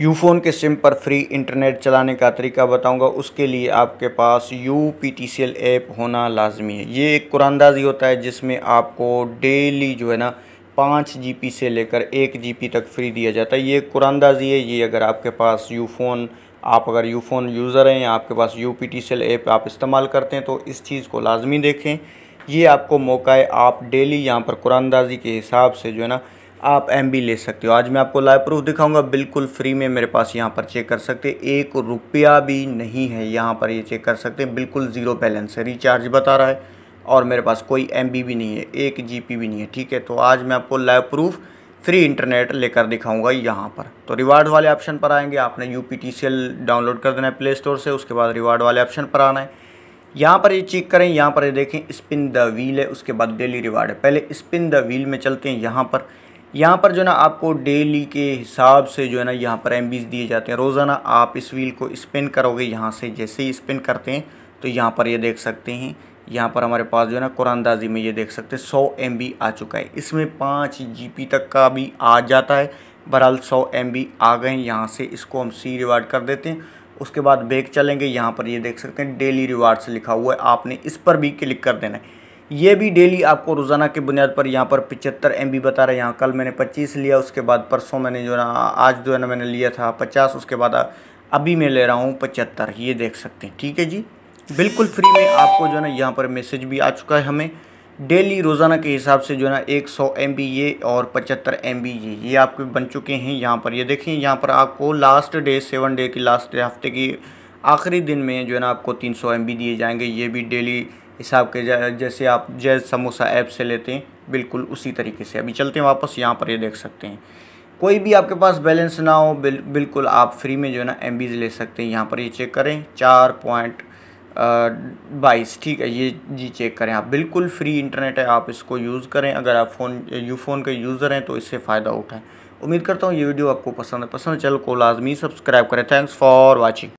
यूफ़ोन के सिम पर free internet चलाने का तरीका बताऊंगा उसके लिए आपके पास U P T C L app होना लाजमी है ये एक कुरानदाजी होता है जिसमें आपको डेली जो है ना पाँच जी पी से लेकर एक जी पी तक फ्री दिया जाता है ये एक कुरानदाजी है ये अगर आपके पास यू फ़ोन आप अगर यू फ़ोन यूज़र हैं या आपके पास U P T C L app आप इस्तेमाल करते हैं तो इस चीज़ को लाजमी देखें ये आपको मौका है आप डेली यहाँ पर कुरानदाजी के हिसाब से जो है ना आप एम ले सकते हो आज मैं आपको लाइव प्रूफ दिखाऊंगा बिल्कुल फ्री में मेरे पास यहाँ पर चेक कर सकते हैं एक रुपया भी नहीं है यहाँ पर ये यह चेक कर सकते हैं बिल्कुल ज़ीरो बैलेंस है रिचार्ज बता रहा है और मेरे पास कोई एम भी नहीं है एक जी भी नहीं है ठीक है तो आज मैं आपको लाइव प्रूफ फ्री इंटरनेट लेकर दिखाऊंगा यहाँ पर तो रिवार्ड वाले ऑप्शन पर आएंगे आपने यू डाउनलोड कर देना है प्ले स्टोर से उसके बाद रिवार्ड वाले ऑप्शन पर आना है यहाँ पर ये चेक करें यहाँ पर ये देखें स्पिन द व्हील है उसके बाद डेली रिवार्ड है पहले स्पिन द व्हील में चलते हैं यहाँ पर यहाँ पर जो है ना आपको डेली के हिसाब से जो है ना यहाँ पर एम दिए जाते हैं रोज़ाना आप इस व्हील को स्पिन करोगे यहाँ से जैसे ही स्पिन करते हैं तो यहाँ पर ये यह देख सकते हैं यहाँ पर हमारे पास जो है ना कुरानदाजी में ये देख सकते हैं सौ एम आ चुका है इसमें पाँच जी तक का भी आ जाता है बहरहाल सौ एम आ गए यहाँ से इसको हम सी रिवार्ड कर देते हैं उसके बाद बैक चलेंगे यहाँ पर ये यह देख सकते हैं डेली रिवार्ड से लिखा हुआ है आपने इस पर भी क्लिक कर देना है ये भी डेली आपको रोज़ाना की बुनियाद पर यहाँ पर पिचहत्तर एम बता रहा है यहाँ कल मैंने पच्चीस लिया उसके बाद परसों मैंने जो ना आज जो है ना मैंने लिया था पचास उसके बाद अभी मैं ले रहा हूँ पचहत्तर ये देख सकते हैं ठीक है जी बिल्कुल फ्री में आपको जो है ना यहाँ पर मैसेज भी आ चुका है हमें डेली रोज़ाना के हिसाब से जो है ना एक सौ एम बी ये और पचहत्तर एम बी ये ये आपके बन चुके हैं यहाँ पर ये देखें यहाँ पर आपको लास्ट डे सेवन डे की लास्ट हफ्ते की आखिरी दिन में जो है ना आपको तीन सौ एम बी दिए जाएंगे ये भी डेली हिसाब के जैसे आप जैज समोसा ऐप से लेते हैं बिल्कुल उसी तरीके से अभी चलते हैं वापस यहाँ पर ये देख सकते हैं कोई भी आपके पास बैलेंस ना हो बिल, बिल्कुल आप फ्री में जो है ना एम ले सकते हैं यहाँ पर ये चेक करें चार पॉइंट बाईस ठीक है ये जी चेक करें आप बिल्कुल फ्री इंटरनेट है आप इसको यूज़ करें अगर आप फ़ोन यू फ़ोन के यूज़र हैं तो इससे फ़ायदा उठाएं उम्मीद करता हूँ ये वीडियो आपको पसंद है पसंद चल को लाजमी सब्सक्राइब करें थैंक्स फॉर वॉचिंग